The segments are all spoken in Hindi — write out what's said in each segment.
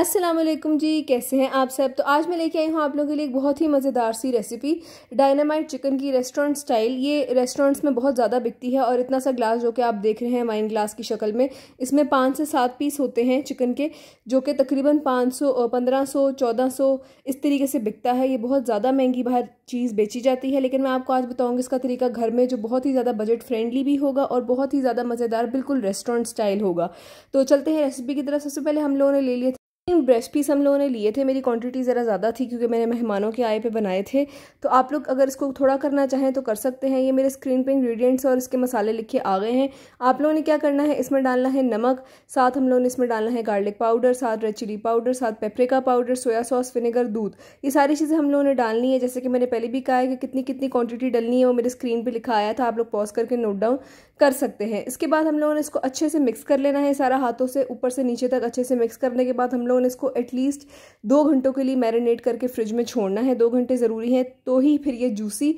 अस्सलाम वालेकुम जी कैसे हैं आप सब तो आज मैं लेके आई हूँ आप लोगों के लिए एक बहुत ही मज़ेदार सी रेसिपी डायनामाइट चिकन की रेस्टोरेंट स्टाइल ये रेस्टोरेंट्स में बहुत ज़्यादा बिकती है और इतना सा ग्लास जो कि आप देख रहे हैं वाइन ग्लास की शक्ल में इसमें पाँच से सात पीस होते हैं चिकन के जो कि तकरीबन पाँच सौ पंद्रह सौ चौदह सौ इस तरीके से बिकता है ये बहुत ज़्यादा महंगी बाहर चीज़ बेची जाती है लेकिन मैं आपको आज बताऊँगी इसका तरीका घर में जो बहुत ही ज़्यादा बजट फ्रेंडली भी होगा और बहुत ही ज़्यादा मज़ेदार बिल्कुल रेस्टोरेंट स्टाइल होगा तो चलते हैं रेसिपी की तरफ सबसे पहले हम लोगों ने ले लिया ब्रेस्ट पीस हम लोगों ने लिए थे मेरी क्वांटिटी ज़रा ज़्यादा थी क्योंकि मैंने मेहमानों के आए पे बनाए थे तो आप लोग अगर इसको थोड़ा करना चाहें तो कर सकते हैं ये मेरे स्क्रीन पे इंग्रेडिएंट्स और इसके मसाले लिखे आ गए हैं आप लोगों ने क्या करना है इसमें डालना है नमक साथ हम लोगों ने इसमें डालना है गार्लिक पाउडर साथ रेड चिली पाउडर साथ paprika powder soya sauce vinegar दूध ये सारी चीज़ें हम लोगों ने डालनी है जैसे कि मैंने पहले भी कहा है कि कितनी कितनी क्वान्टिटी डालनी है वो मेरे स्क्रीन पर लिखा आया था आप लोग पॉज करके नोट डाउन कर सकते हैं इसके बाद हम लोगों ने इसको अच्छे से मिक्स कर लेना है सारा हाथों से ऊपर से नीचे तक अच्छे से मिक्स करने के बाद हम लोगों ने इसको एटलीस्ट दो घंटों के लिए मैरिनेट करके फ्रिज में छोड़ना है दो घंटे ज़रूरी हैं तो ही फिर ये जूसी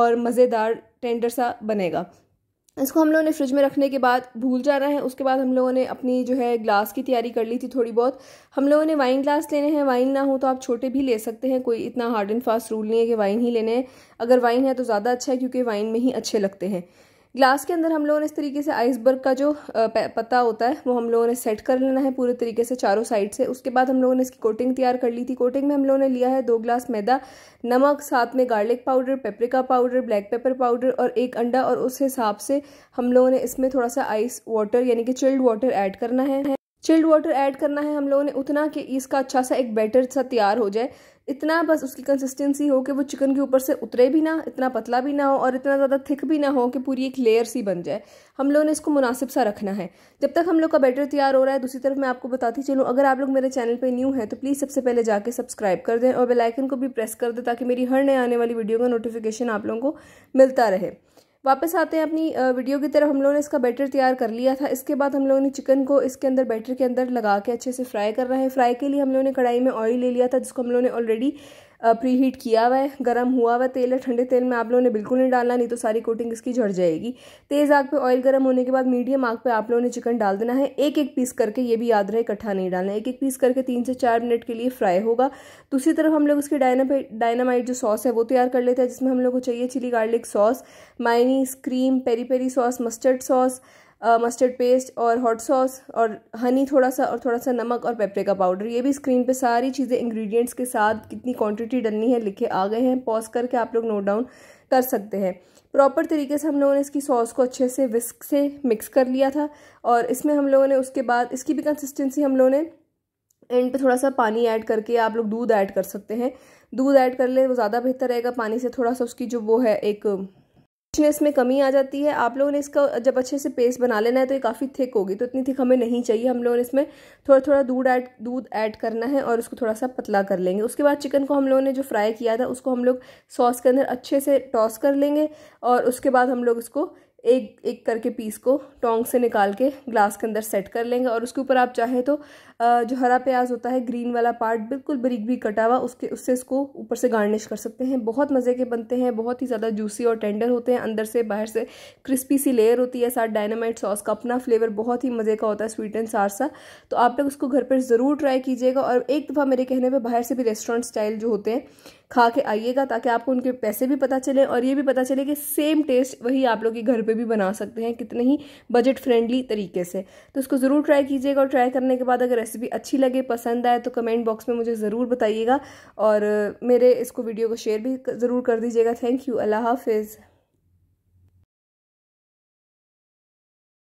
और मज़ेदार टेंडर सा बनेगा इसको हम लोगों ने फ्रिज में रखने के बाद भूल जाना है उसके बाद हम लोगों ने अपनी जो है ग्लास की तैयारी कर ली थी थोड़ी बहुत हम लोगों ने वाइन ग्लास लेने हैं वाइन ना हो तो आप छोटे भी ले सकते हैं कोई इतना हार्ड एंड फास्ट रूल नहीं है कि वाइन ही लेने हैं अगर वाइन है तो ज़्यादा अच्छा है क्योंकि वाइन में ही अच्छे लगते हैं ग्लास के अंदर हम लोगों ने इस तरीके से आइसबर्ग का जो पता होता है वो हम लोगों ने सेट कर लेना है पूरे तरीके से चारों साइड से उसके बाद हम लोगों ने इसकी कोटिंग तैयार कर ली थी कोटिंग में हम लोगों ने लिया है दो ग्लास मैदा नमक साथ में garlic powder paprika powder black pepper powder और एक अंडा और उस हिसाब से हम लोगों ने इसमें थोड़ा सा आइस वाटर यानी कि चिल्ड वाटर ऐड करना है चिल्ड वाटर ऐड करना है हम लोगों ने उतना कि इसका अच्छा सा एक बैटर सा तैयार हो जाए इतना बस उसकी कंसिस्टेंसी हो कि वो चिकन के ऊपर से उतरे भी ना इतना पतला भी ना हो और इतना ज़्यादा थिक भी ना हो कि पूरी एक लेयर सी बन जाए हम लोगों ने इसको मुनासिब सा रखना है जब तक हम लोग का बैटर तैयार हो रहा है दूसरी तरफ मैं आपको बताती चलूँ अगर आप लोग मेरे चैनल पर न्यू हैं तो प्लीज़ सबसे पहले जाकर सब्सक्राइब कर दें और बेलाइकन को भी प्रेस कर दें ताकि मेरी हर नए आने वाली वीडियो का नोटिफिकेशन आप लोगों को मिलता रहे वापस आते हैं अपनी वीडियो की तरफ हम लोगों ने इसका बैटर तैयार कर लिया था इसके बाद हम लोगों ने चिकन को इसके अंदर बैटर के अंदर लगा के अच्छे से फ्राई कर रहे है फ्राई के लिए हम लोगों ने कढ़ाई में ऑयल ले लिया था जिसको हम लोगों ने ऑलरेडी प्री हीट किया हुआ है गर्म हुआ हुआ तेल है ठंडे तेल में आप लोगों ने बिल्कुल नहीं डालना नहीं तो सारी कोटिंग इसकी झड़ जाएगी तेज़ आग पे ऑयल गर्म होने के बाद मीडियम आग पे आप लोगों ने चिकन डाल देना है एक एक पीस करके ये भी याद रहे इकट्ठा नहीं डालना एक एक पीस करके तीन से चार मिनट के लिए फ्राई होगा दूसरी तरफ हम लोग उसकी डायनामाइट जो सॉस है वो तैयार कर लेते हैं जिसमें हम लोग को चाहिए chilli garlic sauce mayonnaise cream peri peri sauce mustard sauce mustard paste और हॉट सॉस और हनी थोड़ा सा और थोड़ा सा नमक और पेपरिका पाउडर ये भी स्क्रीन पे सारी चीज़ें इंग्रेडिएंट्स के साथ कितनी क्वांटिटी डलनी है लिखे आ गए हैं पॉज करके आप लोग नोट डाउन कर सकते हैं प्रॉपर तरीके से हम लोगों ने इसकी सॉस को अच्छे से विस्क से मिक्स कर लिया था और इसमें हम लोगों ने उसके बाद इसकी भी कंसिस्टेंसी हम लोगों ने एंड पे थोड़ा सा पानी ऐड करके आप लोग दूध ऐड कर सकते हैं दूध ऐड कर लें वो ज़्यादा बेहतर रहेगा पानी से थोड़ा सा उसकी जो वो है एक में इसमें कमी आ जाती है आप लोगों ने इसका जब अच्छे से पेस्ट बना लेना है तो ये काफ़ी थिक होगी तो इतनी थिक हमें नहीं चाहिए हम लोगों ने इसमें थोड़ा थोड़ा दूध ऐड दूध ऐड करना है और उसको थोड़ा सा पतला कर लेंगे उसके बाद चिकन को हम लोगों ने जो फ्राई किया था उसको हम लोग सॉस के अंदर अच्छे से टॉस कर लेंगे और उसके बाद हम लोग इसको एक एक करके पीस को टोंग से निकाल के ग्लास के अंदर सेट कर लेंगे और उसके ऊपर आप चाहें तो जो हरा प्याज होता है ग्रीन वाला पार्ट बिल्कुल बरीक भी कटा हुआ उसके उससे इसको ऊपर से गार्निश कर सकते हैं बहुत मज़े के बनते हैं बहुत ही ज़्यादा जूसी और टेंडर होते हैं अंदर से बाहर से क्रिस्पी सी लेयर होती है साथ डायनामाइट सॉस का अपना फ्लेवर बहुत ही मज़े का होता है स्वीट एंड सार सा तो आप लोग उसको घर पर ज़रूर ट्राई कीजिएगा और एक दफ़ा मेरे कहने पर बाहर से भी रेस्टोरेंट स्टाइल जो होते हैं खा के आइएगा ताकि आपको उनके पैसे भी पता चले और ये भी पता चले कि सेम टेस्ट वही आप लोग घर पे भी बना सकते हैं कितने ही बजट फ्रेंडली तरीके से तो इसको ज़रूर ट्राई कीजिएगा और ट्राई करने के बाद अगर रेसिपी अच्छी लगे पसंद आए तो कमेंट बॉक्स में मुझे ज़रूर बताइएगा और मेरे इसको वीडियो को शेयर भी ज़रूर कर दीजिएगा थैंक यू अल्लाह हाफिज़